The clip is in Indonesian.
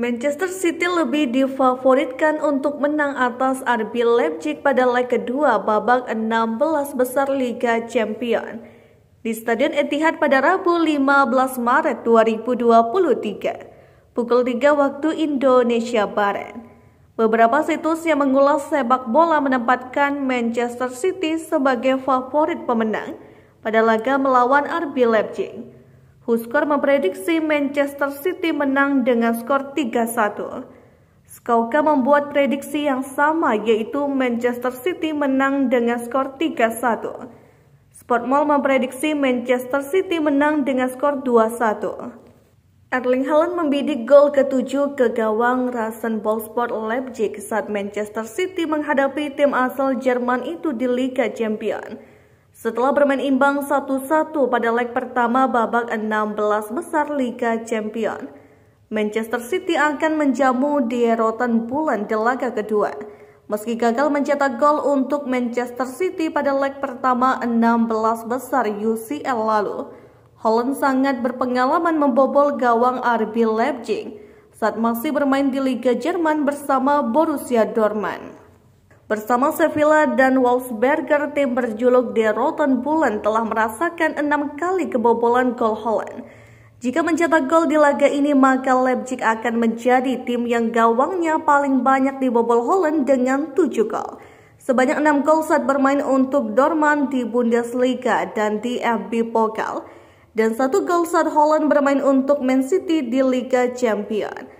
Manchester City lebih difavoritkan untuk menang atas RB Leipzig pada leg kedua babak 16 besar Liga Champion di Stadion Etihad pada Rabu 15 Maret 2023 pukul 3 waktu Indonesia Barat. Beberapa situs yang mengulas sepak bola menempatkan Manchester City sebagai favorit pemenang pada laga melawan RB Leipzig. Huskor memprediksi Manchester City menang dengan skor 3-1. Skauka membuat prediksi yang sama yaitu Manchester City menang dengan skor 3-1. Sportmall memprediksi Manchester City menang dengan skor 2-1. Erling Haaland membidik gol ketujuh ke gawang Sport Leipzig saat Manchester City menghadapi tim asal Jerman itu di Liga Champions. Setelah bermain imbang 1-1 pada leg pertama babak 16 besar Liga Champion, Manchester City akan menjamu di erotan Bulan di laga kedua. Meski gagal mencetak gol untuk Manchester City pada leg pertama 16 besar UCL lalu, Holland sangat berpengalaman membobol gawang RB Leipzig saat masih bermain di Liga Jerman bersama Borussia Dortmund. Bersama Sevilla dan Wolfsberger, tim berjuluk The Rotten Bullen telah merasakan enam kali kebobolan gol Holland. Jika mencetak gol di laga ini, maka Leipzig akan menjadi tim yang gawangnya paling banyak dibobol Holland dengan 7 gol. Sebanyak enam gol saat bermain untuk Dortmund di Bundesliga dan di FB Pokal. Dan satu gol saat Holland bermain untuk Man City di Liga Champions.